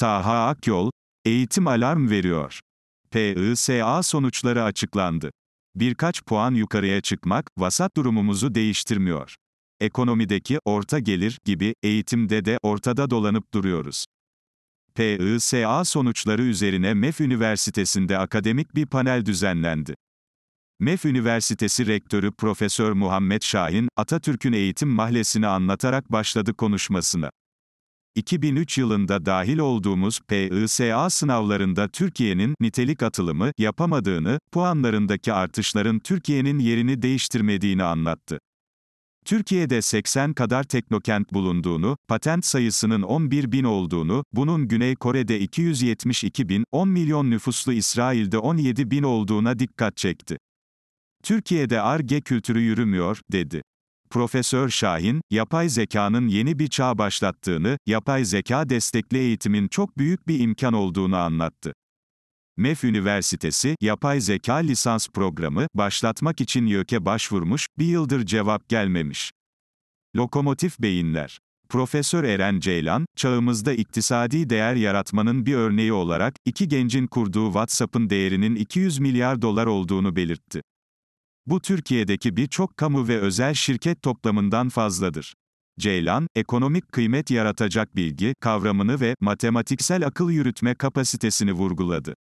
Taha Akyol, eğitim alarm veriyor. PISA sonuçları açıklandı. Birkaç puan yukarıya çıkmak, vasat durumumuzu değiştirmiyor. Ekonomideki orta gelir gibi, eğitimde de ortada dolanıp duruyoruz. PISA sonuçları üzerine MEF Üniversitesi'nde akademik bir panel düzenlendi. MEF Üniversitesi Rektörü Profesör Muhammed Şahin, Atatürk'ün eğitim mahlesini anlatarak başladı konuşmasına. 2003 yılında dahil olduğumuz PISA sınavlarında Türkiye'nin nitelik atılımı yapamadığını, puanlarındaki artışların Türkiye'nin yerini değiştirmediğini anlattı. Türkiye'de 80 kadar teknokent bulunduğunu, patent sayısının 11 bin olduğunu, bunun Güney Kore'de 272 bin, 10 milyon nüfuslu İsrail'de 17 bin olduğuna dikkat çekti. Türkiye'de ARGE kültürü yürümüyor, dedi. Profesör Şahin, yapay zekanın yeni bir çağ başlattığını, yapay zeka destekli eğitimin çok büyük bir imkan olduğunu anlattı. MEF Üniversitesi, yapay zeka lisans programı, başlatmak için YÖK'e başvurmuş, bir yıldır cevap gelmemiş. Lokomotif Beyinler Profesör Eren Ceylan, çağımızda iktisadi değer yaratmanın bir örneği olarak, iki gencin kurduğu WhatsApp'ın değerinin 200 milyar dolar olduğunu belirtti. Bu Türkiye'deki birçok kamu ve özel şirket toplamından fazladır. Ceylan, ekonomik kıymet yaratacak bilgi kavramını ve matematiksel akıl yürütme kapasitesini vurguladı.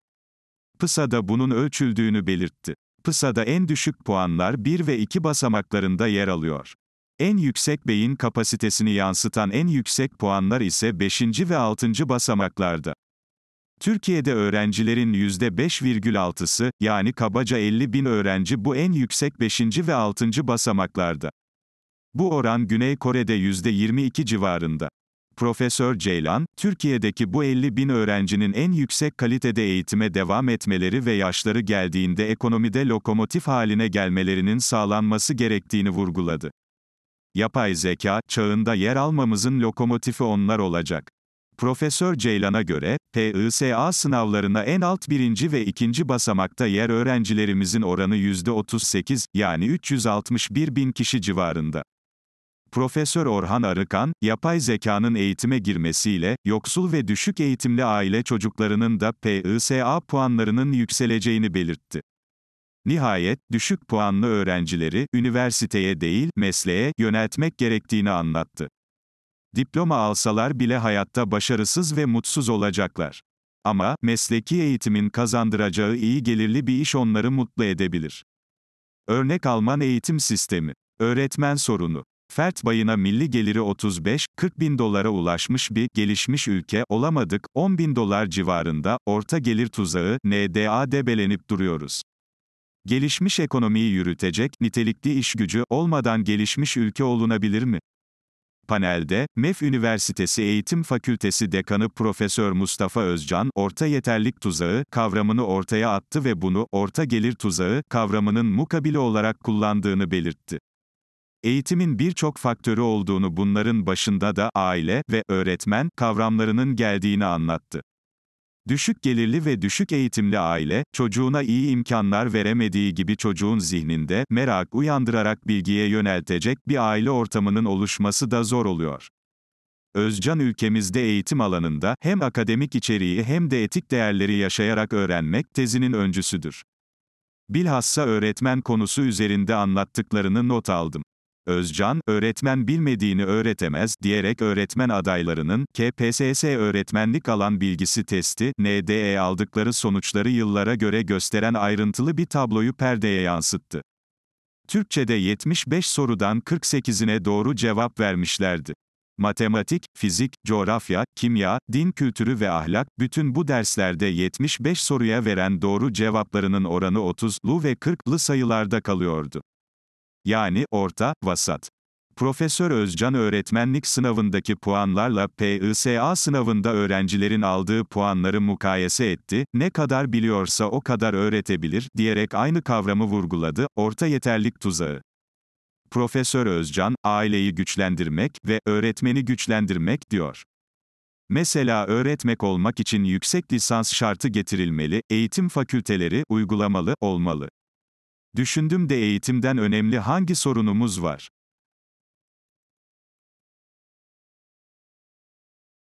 PISA'da bunun ölçüldüğünü belirtti. PISA'da en düşük puanlar 1 ve 2 basamaklarında yer alıyor. En yüksek beyin kapasitesini yansıtan en yüksek puanlar ise 5. ve 6. basamaklarda. Türkiye'de öğrencilerin %5,6'sı, yani kabaca 50 bin öğrenci bu en yüksek 5. ve 6. basamaklarda. Bu oran Güney Kore'de %22 civarında. Profesör Ceylan, Türkiye'deki bu 50 bin öğrencinin en yüksek kalitede eğitime devam etmeleri ve yaşları geldiğinde ekonomide lokomotif haline gelmelerinin sağlanması gerektiğini vurguladı. Yapay zeka, çağında yer almamızın lokomotifi onlar olacak. Profesör Ceylan'a göre, PISA sınavlarına en alt birinci ve ikinci basamakta yer öğrencilerimizin oranı %38, yani 361 bin kişi civarında. Profesör Orhan Arıkan, yapay zekanın eğitime girmesiyle, yoksul ve düşük eğitimli aile çocuklarının da PISA puanlarının yükseleceğini belirtti. Nihayet, düşük puanlı öğrencileri, üniversiteye değil, mesleğe, yöneltmek gerektiğini anlattı. Diploma alsalar bile hayatta başarısız ve mutsuz olacaklar. Ama mesleki eğitimin kazandıracağı iyi gelirli bir iş onları mutlu edebilir. Örnek Alman eğitim sistemi. Öğretmen sorunu. Fert bayına milli geliri 35-40 bin dolara ulaşmış bir gelişmiş ülke olamadık, 10 bin dolar civarında, orta gelir tuzağı, NDA debelenip duruyoruz. Gelişmiş ekonomiyi yürütecek, nitelikli iş gücü olmadan gelişmiş ülke olunabilir mi? Panelde, MEF Üniversitesi Eğitim Fakültesi Dekanı Profesör Mustafa Özcan, orta yeterlik tuzağı kavramını ortaya attı ve bunu orta gelir tuzağı kavramının mukabili olarak kullandığını belirtti. Eğitimin birçok faktörü olduğunu bunların başında da aile ve öğretmen kavramlarının geldiğini anlattı. Düşük gelirli ve düşük eğitimli aile, çocuğuna iyi imkanlar veremediği gibi çocuğun zihninde merak uyandırarak bilgiye yöneltecek bir aile ortamının oluşması da zor oluyor. Özcan ülkemizde eğitim alanında hem akademik içeriği hem de etik değerleri yaşayarak öğrenmek tezinin öncüsüdür. Bilhassa öğretmen konusu üzerinde anlattıklarını not aldım. Özcan, öğretmen bilmediğini öğretemez diyerek öğretmen adaylarının KPSS öğretmenlik alan bilgisi testi NDE aldıkları sonuçları yıllara göre gösteren ayrıntılı bir tabloyu perdeye yansıttı. Türkçede 75 sorudan 48'ine doğru cevap vermişlerdi. Matematik, fizik, coğrafya, kimya, din kültürü ve ahlak, bütün bu derslerde 75 soruya veren doğru cevaplarının oranı 30'lu ve 40'lı sayılarda kalıyordu yani orta, vasat. Profesör Özcan öğretmenlik sınavındaki puanlarla PISA sınavında öğrencilerin aldığı puanları mukayese etti, ne kadar biliyorsa o kadar öğretebilir, diyerek aynı kavramı vurguladı, orta yeterlik tuzağı. Profesör Özcan, aileyi güçlendirmek ve öğretmeni güçlendirmek diyor. Mesela öğretmek olmak için yüksek lisans şartı getirilmeli, eğitim fakülteleri uygulamalı olmalı. Düşündüm de eğitimden önemli hangi sorunumuz var?